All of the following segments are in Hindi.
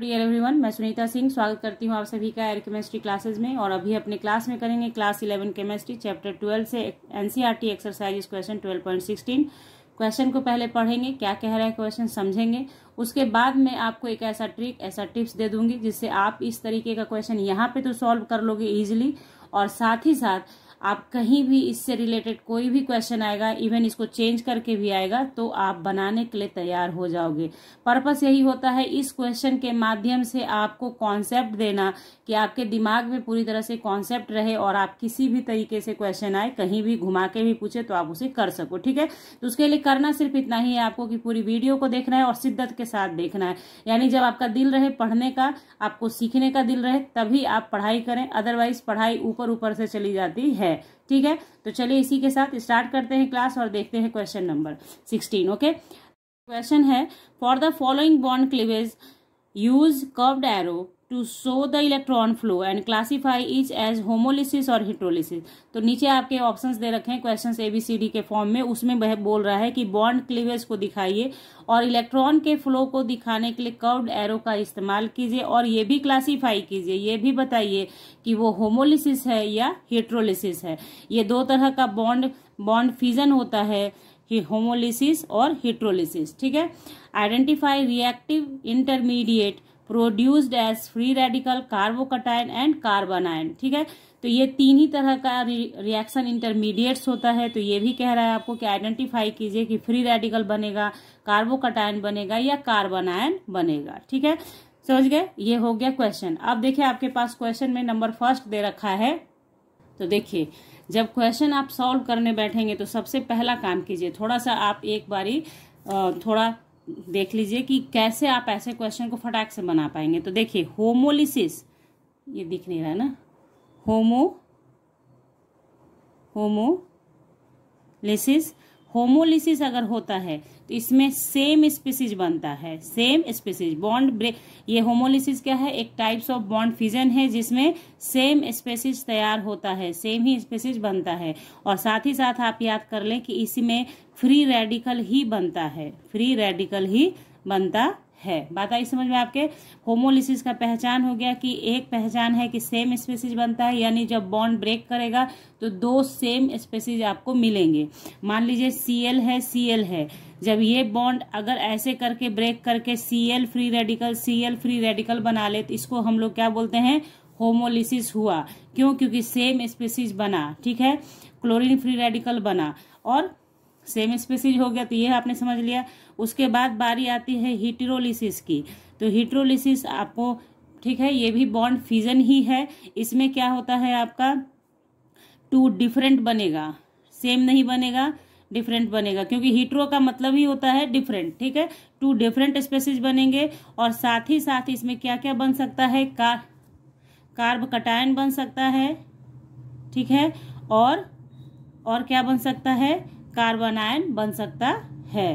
डियर एवरीवन मैं सुनीता सिंह स्वागत करती हूँ आप सभी का एयर केमिस्ट्री क्लासेस में और अभी अपने क्लास में करेंगे class eleven chemistry chapter twelve से NCERT exercise question twelve point sixteen question को पहले पढ़ेंगे क्या कह रहा है क्वेश्चन समझेंगे उसके बाद मैं आपको एक ऐसा ट्रिक ऐसा टिप्स दे दूंगी जिससे आप इस तरीके का क्वेश्चन यहाँ पे तो सॉल्व कर लोगे ईजिली और साथ ही साथ आप कहीं भी इससे रिलेटेड कोई भी क्वेश्चन आएगा इवन इसको चेंज करके भी आएगा तो आप बनाने के लिए तैयार हो जाओगे पर्पस यही होता है इस क्वेश्चन के माध्यम से आपको कॉन्सेप्ट देना कि आपके दिमाग में पूरी तरह से कॉन्सेप्ट रहे और आप किसी भी तरीके से क्वेश्चन आए कहीं भी घुमा के भी पूछे तो आप उसे कर सको ठीक है तो उसके लिए करना सिर्फ इतना ही है आपको कि पूरी वीडियो को देखना है और शिद्दत के साथ देखना है यानी जब आपका दिल रहे पढ़ने का आपको सीखने का दिल रहे तभी आप पढ़ाई करें अदरवाइज पढ़ाई ऊपर ऊपर से चली जाती है ठीक है तो चलिए इसी के साथ स्टार्ट करते हैं क्लास और देखते हैं question number sixteen okay question है for the following bond cleavage use curved arrow to show the electron flow and classify each as homolysis और हिट्रोलिसिस तो नीचे आपके ऑप्शन दे रखे हैं question A B C D के फॉर्म में उसमें वह बोल रहा है कि बॉन्ड क्लीवेज को दिखाइए और इलेक्ट्रॉन के फ्लो को दिखाने के लिए कर्ड एरो का इस्तेमाल कीजिए और ये भी क्लासीफाई कीजिए ये भी बताइए कि वो होमोलिसिस है या हिट्रोलिसिस है ये दो तरह का बॉन्ड बॉन्ड फ्यूजन होता है होमोलिसिस और हिट्रोलिसिस ठीक है identify reactive intermediate produced as free radical carbocation and carbanion ठीक है तो ये तीन ही तरह का रिएक्शन इंटरमीडिएट्स होता है तो ये भी कह रहा है आपको कि आइडेंटिफाई कीजिए कि फ्री रेडिकल बनेगा कार्बोकटाइन बनेगा या कार्बन आयन बनेगा ठीक है समझ गए ये हो गया क्वेश्चन अब देखिए आपके पास क्वेश्चन में नंबर फर्स्ट दे रखा है तो देखिए जब क्वेश्चन आप सॉल्व करने बैठेंगे तो सबसे पहला काम कीजिए थोड़ा सा आप एक बारी थोड़ा देख लीजिए कि कैसे आप ऐसे क्वेश्चन को फटाक से बना पाएंगे तो देखिए होमोलिसिस ये दिख नहीं रहा है ना होमो होमोलिसिस होमोलिसिस अगर होता है तो इसमें सेम स्पीसीज बनता है सेम स्पीसीज बॉन्ड ब्रेक ये होमोलिसिस क्या है एक टाइप्स ऑफ बॉन्ड फिजन है जिसमें सेम स्पीसीज तैयार होता है सेम ही स्पीसीज बनता है और साथ ही साथ आप याद कर लें कि इसमें फ्री रेडिकल ही बनता है फ्री रेडिकल ही बनता है बात आई समझ में आपके होमोलिसिस का पहचान हो गया कि एक पहचान है कि सेम स्पेसिज बनता है यानी जब बॉन्ड ब्रेक करेगा तो दो सेम स्पेसिज आपको मिलेंगे मान लीजिए सीएल है सीएल है जब ये बॉन्ड अगर ऐसे करके ब्रेक करके CL free radical CL free radical बना ले तो इसको हम लोग क्या बोलते हैं होमोलिसिस हुआ क्यों क्योंकि सेम स्पेसिज बना ठीक है क्लोरीन फ्री रेडिकल बना और सेम स्पीसीज हो गया तो यह आपने समझ लिया उसके बाद बारी आती है हीटरोलिसिस की तो हीटरोलिसिस आपको ठीक है ये भी बॉन्ड फ्यूजन ही है इसमें क्या होता है आपका टू डिफरेंट बनेगा सेम नहीं बनेगा डिफरेंट बनेगा क्योंकि हीटरो का मतलब ही होता है डिफरेंट ठीक है टू डिफरेंट स्पेसिस बनेंगे और साथ ही साथ इसमें क्या क्या बन सकता है कार कार्ब कटायन बन सकता है ठीक है और और क्या बन सकता है कार्बन आयन बन सकता है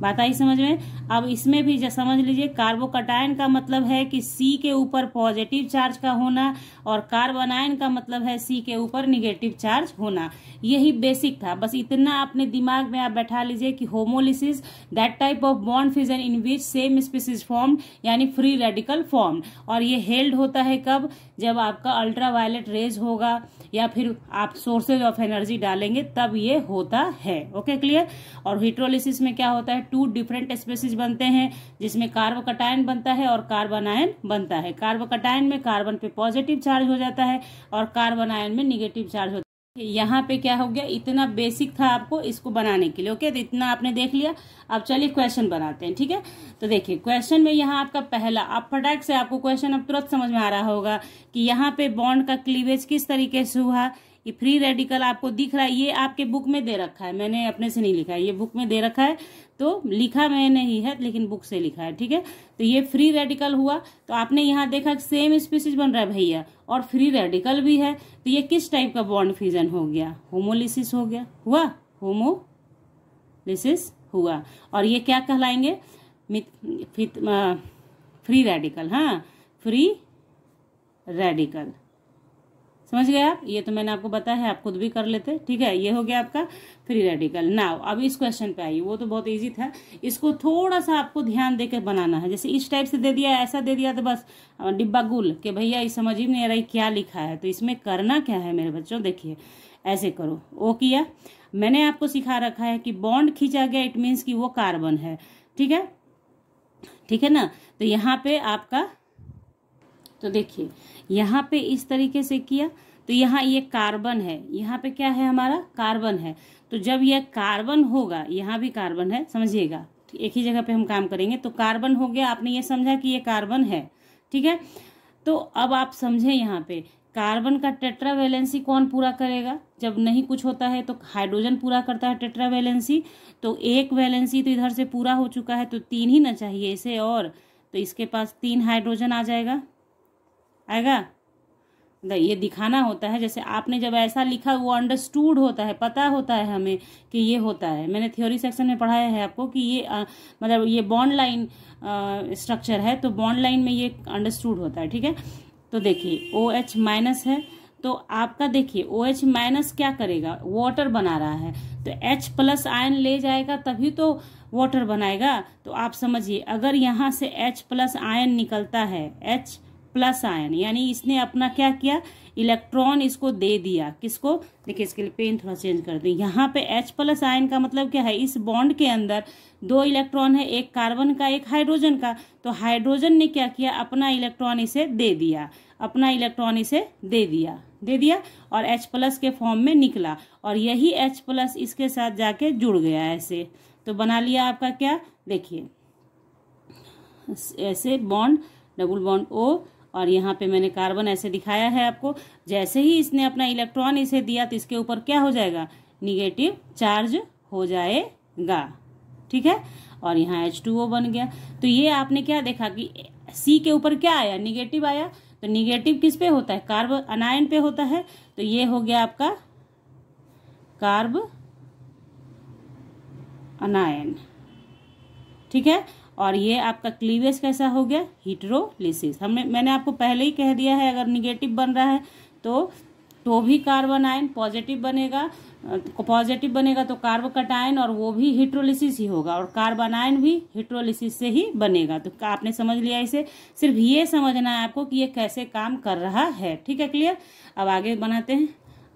बात आई समझ में अब इसमें भी समझ लीजिए कार्बोकटायन का मतलब है कि सी के ऊपर पॉजिटिव चार्ज का होना और कार्बनायन का मतलब है सी के ऊपर निगेटिव चार्ज होना यही बेसिक था बस इतना अपने दिमाग में आप बैठा लीजिए कि homolysis that type of bond fission in which same species form यानी फ्री रेडिकल फॉर्म और ये हेल्ड होता है कब जब आपका अल्ट्रावायलेट रेज होगा या फिर आप सोर्सेज ऑफ एनर्जी डालेंगे तब ये होता है ओके क्लियर और हिट्रोलिसिस में क्या होता है टू डिफरेंट स्पेसिस बनते हैं जिसमें कार्बोकटायन बनता है और कार्बन आयन बनता है कार्बोकटायन में कार्बन पे पॉजिटिव चार्ज हो जाता है और कार्बन आयन में निगेटिव चार्ज होता है यहाँ पे क्या हो गया इतना बेसिक था आपको इसको बनाने के लिए ओके तो इतना आपने देख लिया अब चलिए क्वेश्चन बनाते हैं ठीक है तो देखिए क्वेश्चन में यहाँ आपका पहला आप फटाक से आपको क्वेश्चन अब तुरंत समझ में आ रहा होगा कि यहाँ पे बॉन्ड का क्लीवेज किस तरीके से हुआ ये फ्री रेडिकल आपको दिख रहा है ये आपके बुक में दे रखा है मैंने अपने से नहीं लिखा है ये बुक में दे रखा है तो लिखा मैं नहीं है लेकिन बुक से लिखा है ठीक है तो ये फ्री रेडिकल हुआ तो आपने यहाँ देखा सेम स्पीसीज बन रहा है भैया और फ्री रेडिकल भी है तो ये किस टाइप का बॉन्ड फ्यूजन हो गया होमोलिसिस हो गया हुआ होमोलिसिस हुआ और ये क्या कहलाएंगे फ्री रेडिकल हाँ फ्री रेडिकल समझ गए आप ये तो मैंने आपको बताया है आप खुद भी कर लेते ठीक है ये हो गया आपका फ्री रेडिकल नाव अब इस क्वेश्चन पे आइए वो तो बहुत इजी था इसको थोड़ा सा आपको ध्यान देकर बनाना है जैसे इस टाइप से दे दिया ऐसा दे दिया तो बस डिब्बा गुल के भैया ये समझ ही नहीं आ रही क्या लिखा है तो इसमें करना क्या है मेरे बच्चों देखिए ऐसे करो वो किया मैंने आपको सिखा रखा है कि बॉन्ड खींचा गया इट मीन्स कि वो कार्बन है ठीक है ठीक है ना तो यहाँ पे आपका तो देखिए यहाँ पे इस तरीके से किया तो यहाँ ये कार्बन है यहाँ पे क्या है हमारा कार्बन है तो जब यह कार्बन होगा यहाँ भी कार्बन है समझिएगा तो एक ही जगह पे हम काम करेंगे तो कार्बन हो गया आपने ये समझा कि ये कार्बन है ठीक है तो अब आप समझे यहाँ पे कार्बन का टेट्रावेलेंसी कौन पूरा करेगा जब नहीं कुछ होता है तो हाइड्रोजन पूरा करता है टेट्रावेलेंसी तो एक वैलेंसी तो इधर से पूरा हो चुका है तो तीन ही ना चाहिए इसे और तो इसके पास तीन हाइड्रोजन आ जाएगा आएगा ये दिखाना होता है जैसे आपने जब ऐसा लिखा वो अंडरस्टूड होता है पता होता है हमें कि ये होता है मैंने थ्योरी सेक्शन में पढ़ाया है आपको कि ये आ, मतलब ये बॉन्ड लाइन स्ट्रक्चर है तो बॉन्ड लाइन में ये अंडरस्टूड होता है ठीक है तो देखिए ओ एच माइनस है तो आपका देखिए ओ एच माइनस क्या करेगा वाटर बना रहा है तो एच प्लस आयन ले जाएगा तभी तो वाटर बनाएगा तो आप समझिए अगर यहाँ से एच प्लस आयन निकलता है एच प्लस आयन यानी इसने अपना क्या किया इलेक्ट्रॉन इसको दे दिया किसको देखिए इसके लिए पेन थोड़ा चेंज कर दें यहाँ पे H प्लस आयन का मतलब क्या है इस बॉन्ड के अंदर दो इलेक्ट्रॉन है एक कार्बन का एक हाइड्रोजन का तो हाइड्रोजन ने क्या किया अपना इलेक्ट्रॉन इसे दे दिया अपना इलेक्ट्रॉन इसे दे दिया दे दिया और एच प्लस के फॉर्म में निकला और यही एच प्लस इसके साथ जाके जुड़ गया ऐसे तो बना लिया आपका क्या देखिए ऐसे बॉन्ड डबल बॉन्ड ओ और यहाँ पे मैंने कार्बन ऐसे दिखाया है आपको जैसे ही इसने अपना इलेक्ट्रॉन इसे दिया तो इसके ऊपर क्या हो जाएगा निगेटिव चार्ज हो जाएगा ठीक है और यहाँ एच टू ओ बन गया तो ये आपने क्या देखा कि सी के ऊपर क्या आया निगेटिव आया तो निगेटिव किस पे होता है कार्ब अनायन पे होता है तो ये हो गया आपका कार्ब अनायन ठीक है और ये आपका क्लीवेज कैसा हो गया हीटरोलिसिस हमने मैंने आपको पहले ही कह दिया है अगर निगेटिव बन रहा है तो तो भी कार्बन आयन पॉजिटिव बनेगा पॉजिटिव बनेगा तो कटायन और वो भी हिट्रोलिसिस ही होगा और कार्बन आयन भी हिट्रोलिसिस से ही बनेगा तो आपने समझ लिया इसे सिर्फ ये समझना है आपको कि ये कैसे काम कर रहा है ठीक है क्लियर अब आगे बनाते हैं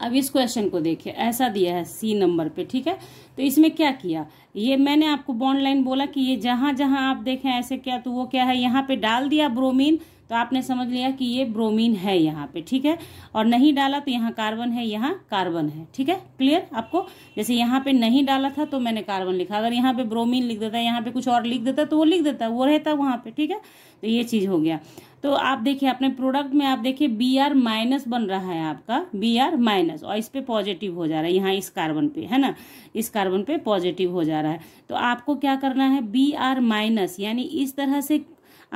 अब इस क्वेश्चन को देखिए ऐसा दिया है सी नंबर पे ठीक है तो इसमें क्या किया ये मैंने आपको बॉन्ड लाइन बोला कि ये जहाँ जहाँ आप देखें ऐसे क्या तो वो क्या है यहाँ पे डाल दिया ब्रोमीन तो आपने समझ लिया कि ये ब्रोमीन है यहाँ पे ठीक है और नहीं डाला तो यहाँ कार्बन है यहाँ कार्बन है ठीक है क्लियर आपको जैसे यहाँ पे नहीं डाला था तो मैंने कार्बन लिखा अगर यहाँ पे ब्रोमीन लिख देता है यहाँ पे कुछ और लिख देता तो वो लिख देता वो रहता वहाँ पे ठीक है तो ये चीज हो गया तो आप देखिए अपने प्रोडक्ट में आप देखिए बी आर माइनस बन रहा है आपका बी आर माइनस और इस पर पॉजिटिव हो जा रहा है यहाँ इस कार्बन पे है ना इस कार्बन पे पॉजिटिव हो जा रहा है तो आपको क्या करना है बी आर माइनस यानी इस तरह से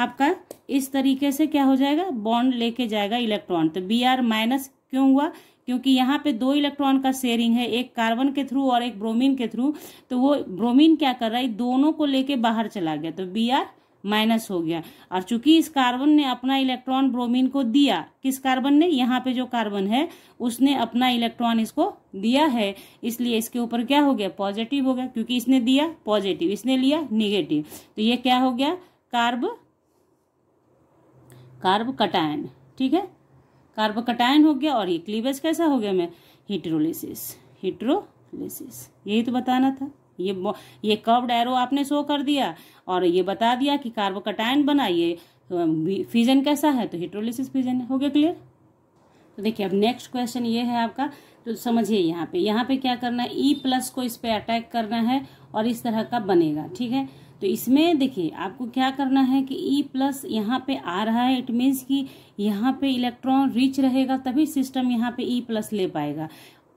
आपका इस तरीके से क्या हो जाएगा बॉन्ड लेके जाएगा इलेक्ट्रॉन तो बी आर माइनस क्यों हुआ क्योंकि यहाँ पे दो इलेक्ट्रॉन का शेयरिंग है एक कार्बन के थ्रू और एक ब्रोमीन के थ्रू तो वो ब्रोमीन क्या कर रहा है दोनों को लेके बाहर चला गया तो बी आर माइनस हो गया और चूंकि इस कार्बन ने अपना इलेक्ट्रॉन ब्रोमीन को दिया किस कार्बन ने यहाँ पे जो कार्बन है उसने अपना इलेक्ट्रॉन इसको दिया है इसलिए इसके ऊपर क्या हो गया पॉजिटिव हो गया क्योंकि इसने दिया पॉजिटिव इसने लिया निगेटिव तो ये क्या हो गया कार्बन कटायन ठीक है कटायन हो गया और ये क्लीवेज कैसा हो गया मैं हिट्रोलिसिस हिट्रोलिसिस यही तो बताना था ये ये कर्व्ड एरो आपने शो कर दिया और ये बता दिया कि कटायन बना ये फ्यूजन कैसा है तो हिट्रोलिसिस फ्यूजन हो गया क्लियर तो देखिए अब नेक्स्ट क्वेश्चन ये है आपका तो समझिए यहाँ पे यहाँ पे क्या करना है ई e प्लस को इस पर अटैक करना है और इस तरह का बनेगा ठीक है तो इसमें देखिए आपको क्या करना है कि ई e प्लस यहाँ पे आ रहा है इट मीन्स कि यहाँ पे इलेक्ट्रॉन रिच रहेगा तभी सिस्टम यहाँ पे ई e प्लस ले पाएगा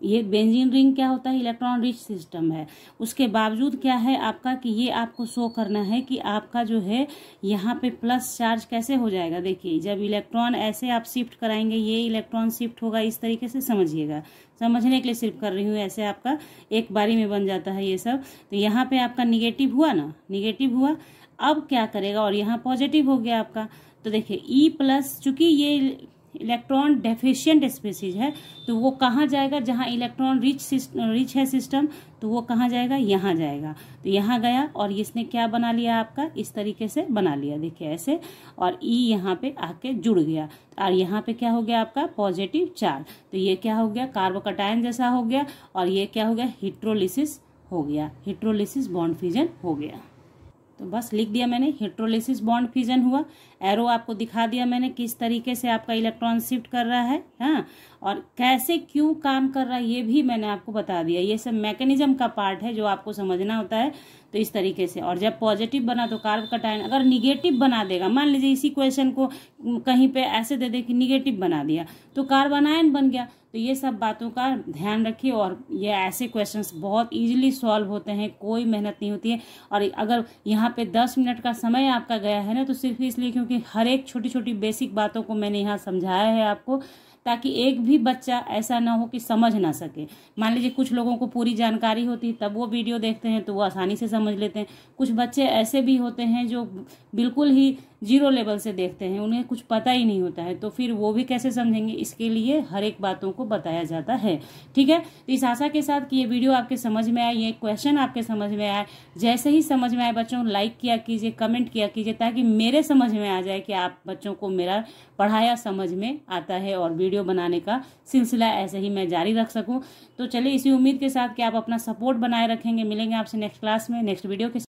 ये बेंजीन रिंग क्या होता है इलेक्ट्रॉन रिच सिस्टम है उसके बावजूद क्या है आपका कि ये आपको शो करना है कि आपका जो है यहाँ पे प्लस चार्ज कैसे हो जाएगा देखिए जब इलेक्ट्रॉन ऐसे आप शिफ्ट कराएंगे ये इलेक्ट्रॉन शिफ्ट होगा इस तरीके से समझिएगा समझने के लिए सिर्फ कर रही हूँ ऐसे आपका एक बारी में बन जाता है ये सब तो यहाँ पर आपका निगेटिव हुआ ना निगेटिव हुआ अब क्या करेगा और यहाँ पॉजिटिव हो गया आपका तो देखिए ई e प्लस चूंकि ये इलेक्ट्रॉन डेफिशियंट स्पीसीज है तो वो कहाँ जाएगा जहाँ इलेक्ट्रॉन रिच रिच है सिस्टम तो वो कहाँ जाएगा यहाँ जाएगा तो यहाँ गया और इसने क्या बना लिया आपका इस तरीके से बना लिया देखिए ऐसे और ई e यहाँ पे आके जुड़ गया और यहाँ पे क्या हो गया आपका पॉजिटिव चार्ज तो ये क्या हो गया कार्बोकटायन जैसा हो गया और ये क्या हो गया हिट्रोलिसिस हो गया हिट्रोलिसिस बॉन्ड फ्यूजन हो गया तो बस लिख दिया मैंने हिट्रोलिसिस बॉन्ड फ्यूजन हुआ एरो आपको दिखा दिया मैंने किस तरीके से आपका इलेक्ट्रॉन शिफ्ट कर रहा है हाँ और कैसे क्यों काम कर रहा है ये भी मैंने आपको बता दिया ये सब मैकेनिज्म का पार्ट है जो आपको समझना होता है तो इस तरीके से और जब पॉजिटिव बना तो कार्ब कटाइन अगर निगेटिव बना देगा मान लीजिए इसी क्वेश्चन को कहीं पे ऐसे दे दे कि निगेटिव बना दिया तो कार्बनायन बन गया तो ये सब बातों का ध्यान रखिए और ये ऐसे क्वेश्चंस बहुत इजीली सॉल्व होते हैं कोई मेहनत नहीं होती है और अगर यहाँ पे दस मिनट का समय आपका गया है ना तो सिर्फ इसलिए क्योंकि हर एक छोटी छोटी बेसिक बातों को मैंने यहाँ समझाया है आपको ताकि एक भी बच्चा ऐसा ना हो कि समझ ना सके मान लीजिए कुछ लोगों को पूरी जानकारी होती तब वो वीडियो देखते हैं तो वो आसानी से समझ लेते हैं कुछ बच्चे ऐसे भी होते हैं जो बिल्कुल ही जीरो लेवल से देखते हैं उन्हें कुछ पता ही नहीं होता है तो फिर वो भी कैसे समझेंगे इसके लिए हर एक बातों को बताया जाता है ठीक है तो इस आशा के साथ कि ये वीडियो आपके समझ में आए ये क्वेश्चन आपके समझ में आए जैसे ही समझ में आए बच्चों लाइक किया कीजिए कमेंट किया कीजिए ताकि मेरे समझ में आ जाए कि आप बच्चों को मेरा पढ़ाया समझ में आता है और वीडियो बनाने का सिलसिला ऐसे ही मैं जारी रख सकूँ तो चलिए इसी उम्मीद के साथ कि आप अपना सपोर्ट बनाए रखेंगे मिलेंगे आपसे नेक्स्ट क्लास में नेक्स्ट वीडियो के